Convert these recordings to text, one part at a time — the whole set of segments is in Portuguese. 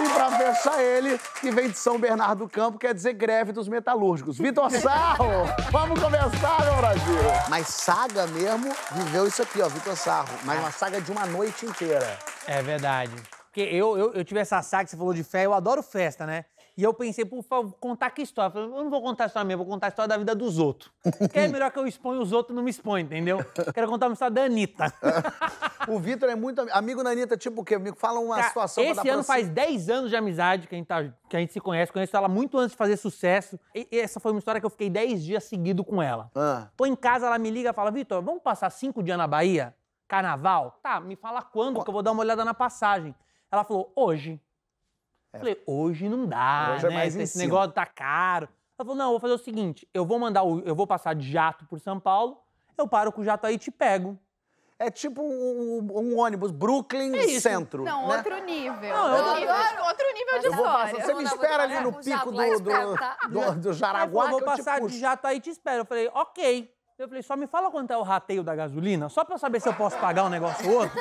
E pra fechar ele, que vem de São Bernardo do Campo, quer dizer greve dos metalúrgicos. Vitor Sarro, vamos começar, meu Brasil! Mas saga mesmo viveu isso aqui, ó, Vitor Sarro. Mas uma saga de uma noite inteira. É verdade. Porque eu, eu, eu tive essa saga que você falou de fé, eu adoro festa, né? E eu pensei, por favor, contar que história? Eu, falei, eu não vou contar a história minha, vou contar a história da vida dos outros. Porque é melhor que eu exponha os outros não me expõe, entendeu? Quero contar uma história da Anitta. O Vitor é muito amigo da Anitta, tipo o quê? fala uma Cara, situação Esse ano faz 10 anos de amizade que a, gente tá, que a gente se conhece. Conheço ela muito antes de fazer sucesso. E essa foi uma história que eu fiquei 10 dias seguido com ela. Ah. Tô em casa, ela me liga e fala: Vitor, vamos passar 5 dias na Bahia? Carnaval? Tá, me fala quando, Qu que eu vou dar uma olhada na passagem. Ela falou: hoje. É. Falei: hoje não dá. Hoje é né? é mais Esse negócio tá caro. Ela falou: não, eu vou fazer o seguinte: eu vou mandar, o, eu vou passar de jato por São Paulo, eu paro com o jato aí e te pego. É tipo um, um ônibus, Brooklyn é Centro. Não, né? outro nível. Não, outro, nível outro nível de história. Você me espera ali no pico do, do, do, do Jaraguá. Eu vou passar de jato aí e te espero. Eu falei, ok. Eu falei, só me fala quanto é o rateio da gasolina, só pra eu saber se eu posso pagar um negócio ou outro.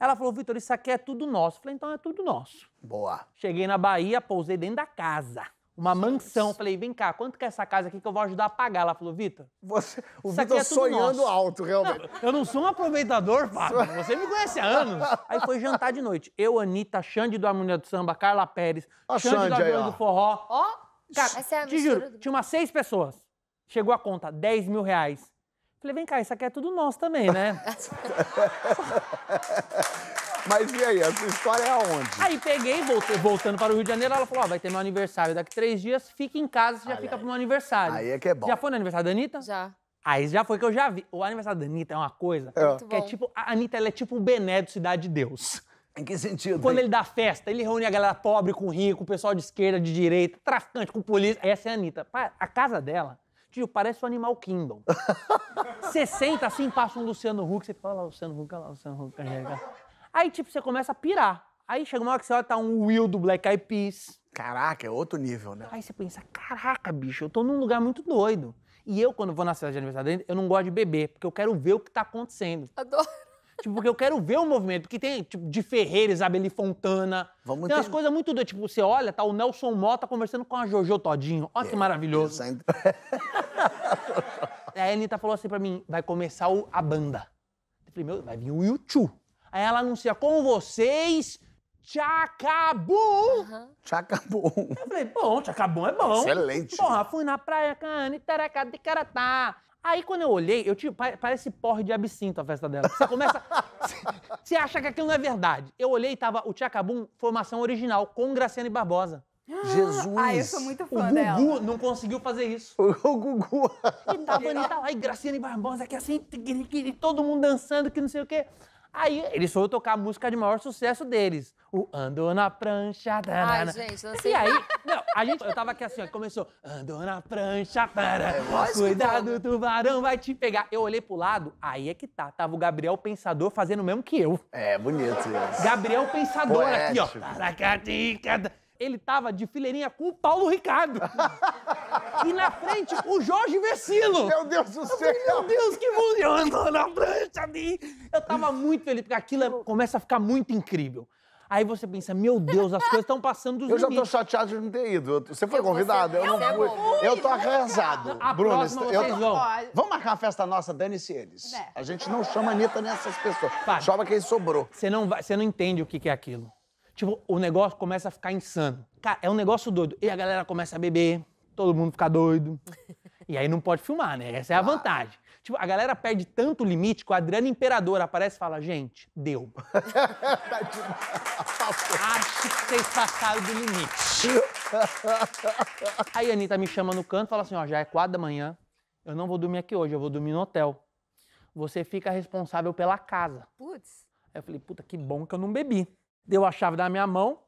Ela falou, Vitor, isso aqui é tudo nosso. Eu falei, então é tudo nosso. Boa. Cheguei na Bahia, pousei dentro da casa. Uma mansão. Falei, vem cá, quanto que é essa casa aqui que eu vou ajudar a pagar? Ela falou, Vitor. Você, o Vitor é sonhando nosso. alto, realmente. Não, eu não sou um aproveitador, Fábio. Você me conhece há anos. Aí foi jantar de noite. Eu, Anitta, Xande do Harmonia do Samba, Carla Pérez, a Xande, Xande do Harmonia do Forró. Ó, oh, cara, essa é a te juro, do... tinha umas seis pessoas. Chegou a conta, 10 mil reais. Falei, vem cá, isso aqui é tudo nosso também, né? Mas e aí, a sua história é aonde? Aí peguei, voltei, voltando para o Rio de Janeiro, ela falou: vai ter meu aniversário daqui três dias, fica em casa, você já Olha fica aí. pro meu aniversário. Aí é que é bom. Já foi no aniversário da Anitta? Já. Aí já foi que eu já vi. O aniversário da Anitta é uma coisa é. que é tipo. A Anitta ela é tipo o Bené do Cidade de Deus. Em que sentido? Quando hein? ele dá festa, ele reúne a galera pobre com rico, o pessoal de esquerda, de direita, traficante com polícia. Essa é a Anitta. A casa dela, tio, parece o Animal Kingdom. você senta assim, passa um Luciano Huck, você fala, Luciano Huck, olha lá, Luciano Huck, olha lá. Aí, tipo, você começa a pirar. Aí chega uma hora que você olha, tá um Will do Black Eyed Peas. Caraca, é outro nível, né? Aí você pensa, caraca, bicho, eu tô num lugar muito doido. E eu, quando vou na cidade de aniversário, eu não gosto de beber, porque eu quero ver o que tá acontecendo. Adoro. Tipo, porque eu quero ver o movimento, porque tem, tipo, de Ferreira, Isabeli Fontana. Vamos tem umas coisas muito doidas. Tipo, você olha, tá o Nelson Mota conversando com a Jojo Todinho. Olha que é, maravilhoso. Sendo... a Anitta falou assim pra mim, vai começar o, a banda. Eu falei, meu, vai vir o YouTube. Aí ela anuncia com vocês. Tchacabum! Uhum. Eu falei, bom, tchacabum é bom. Excelente. Porra, fui na praia, cana, itaraca, de caratá. Aí quando eu olhei, eu tipo, parece porre de absinto a festa dela. Você começa. Você acha que aquilo não é verdade. Eu olhei e tava o Tchacabum, formação original, com Graciane Barbosa. Ah, Jesus! Ah, eu sou muito fã o Gugu dela. não conseguiu fazer isso. O Gugu. E tava tá lá, e Graciane Barbosa, que assim, todo mundo dançando, que não sei o quê. Aí eles foram tocar a música de maior sucesso deles. O Andou na prancha. Danana. Ai, gente, não sei. E aí, não, a gente, eu tava aqui assim, ó, começou. Andou na prancha. Para, é cuidado, o tubarão vai te pegar. Eu olhei pro lado, aí é que tá. Tava o Gabriel Pensador fazendo o mesmo que eu. É, bonito isso. Gabriel Pensador Poético. aqui, ó ele tava de fileirinha com o Paulo Ricardo. e na frente, o Jorge Vecino. Meu Deus do céu! Meu Deus, que mundo! Eu na frente Eu tava muito feliz, porque aquilo é, começa a ficar muito incrível. Aí você pensa, meu Deus, as coisas estão passando dos eu limites. Eu já tô chateado de não ter ido. Você foi eu convidado? Eu, não fui. Eu tô arrasado. A Bruno, próxima tá- eu vocês tô... Vamos marcar uma festa nossa, dane-se eles. É. A gente não chama Anitta nessas pessoas. Chova Chama quem sobrou. Você não, vai... você não entende o que é aquilo. Tipo, o negócio começa a ficar insano. Cara, é um negócio doido. E a galera começa a beber, todo mundo fica doido. E aí não pode filmar, né? Essa é a vantagem. Tipo, a galera perde tanto limite que o Adriano Imperador aparece e fala: gente, deu. Acho que vocês passaram do limite. aí a Anitta me chama no canto e fala assim: ó, já é quatro da manhã, eu não vou dormir aqui hoje, eu vou dormir no hotel. Você fica responsável pela casa. Putz. Aí eu falei: puta, que bom que eu não bebi deu a chave na minha mão.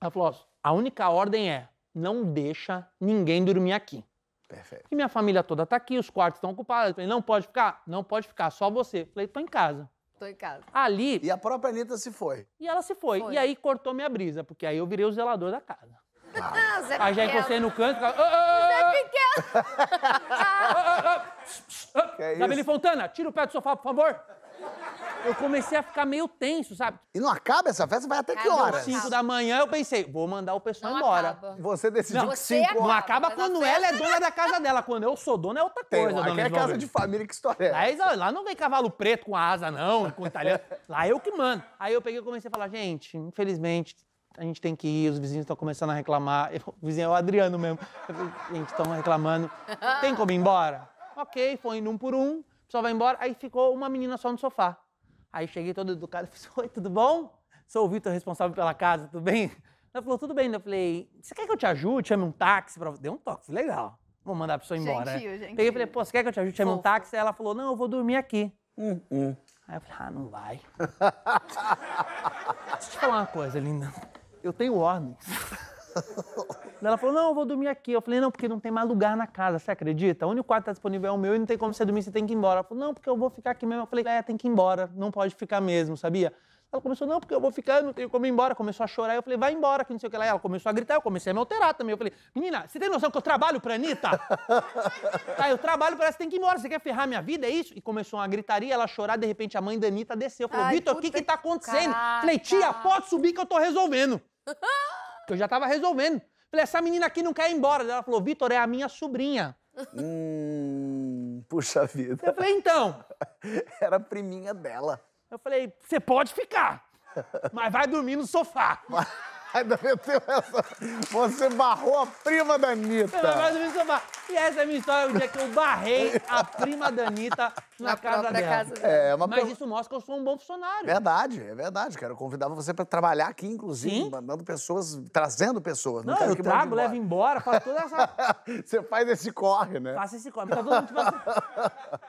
Ela falou: ó, a única ordem é não deixa ninguém dormir aqui. Perfeito. E minha família toda tá aqui, os quartos estão ocupados. Eu falei, não pode ficar? Não pode ficar, só você. Eu falei, tô em casa. Tô em casa. Ali. E a própria Anitta se foi. E ela se foi. foi. E aí cortou minha brisa, porque aí eu virei o zelador da casa. Ah. ah aí já encostei no canto. Ficava, ah, ah, ah, Zé ah. Pequeno! Gabriele ah, ah, é Fontana, tira o pé do sofá, por favor eu comecei a ficar meio tenso, sabe? E não acaba essa festa? Vai até que horas? horas? 5 da manhã eu pensei, vou mandar o pessoal não embora. Acaba. Você decidiu não, que 5 horas. Não acaba quando ela é dona da casa dela. Quando eu sou dona é outra Tem, coisa, dona Aqui é casa de família, que história é Aí, lá não vem cavalo preto com asa, não, com italiano. lá eu que mando. Aí eu peguei e comecei a falar, gente, infelizmente, a gente tem que ir, os vizinhos estão começando a reclamar. o vizinho é o Adriano mesmo. A gente, estão reclamando. Tem como ir embora? Ok, foi indo um por um, o pessoal vai embora. Aí ficou uma menina só no sofá. Aí cheguei todo educado e falei, assim, oi, tudo bom? Sou o Vitor, responsável pela casa, tudo bem? Ela falou, tudo bem. Eu falei, você quer que eu te ajude? Chame um táxi pra Deu um toque, legal. Vou mandar a pessoa embora. Gentil, né? gentil. Peguei e falei, pô, você quer que eu te ajude? Chame um táxi? Aí ela falou, não, eu vou dormir aqui. Hum, hum. Aí eu falei, ah, não vai. Deixa eu te falar uma coisa, linda. Eu tenho ordens. Ela falou, não, eu vou dormir aqui. Eu falei, não, porque não tem mais lugar na casa, você acredita? O único quarto que tá disponível é o meu e não tem como você dormir, você tem que ir embora. Ela falou, não, porque eu vou ficar aqui mesmo. Eu falei, é, tem que ir embora, não pode ficar mesmo, sabia? Ela começou, não, porque eu vou ficar, eu não tenho como ir embora. Começou a chorar. Eu falei, vai embora, que não sei o que lá. Ela começou a gritar, eu comecei a me alterar também. Eu falei, menina, você tem noção que eu trabalho pra Anitta? tá, eu trabalho pra ela, você tem que ir embora. Você quer ferrar minha vida? É isso? E começou uma gritaria, ela chorar. De repente, a mãe da Anitta desceu. Falou, Vitor, o que que tá acontecendo? Caraca. Falei, tia, pode subir que eu tô resolvendo. eu já tava resolvendo. Falei, essa menina aqui não quer ir embora. Ela falou, Vitor, é a minha sobrinha. Hum, puxa vida. Eu falei, então. Era a priminha dela. Eu falei, você pode ficar, mas vai dormir no sofá. Ainda meteu essa. Você barrou a prima da Anitta. E essa é a minha história, o dia que eu barrei a prima da Anitta na, na casa dela. Casa É, uma... Mas isso mostra que eu sou um bom funcionário. Verdade, é verdade. Quero convidar você para trabalhar aqui, inclusive, Sim? mandando pessoas, trazendo pessoas. Não, Não eu trago, levo embora, faço toda essa... você faz esse corre, né? Faço esse corre. Tá todo mundo...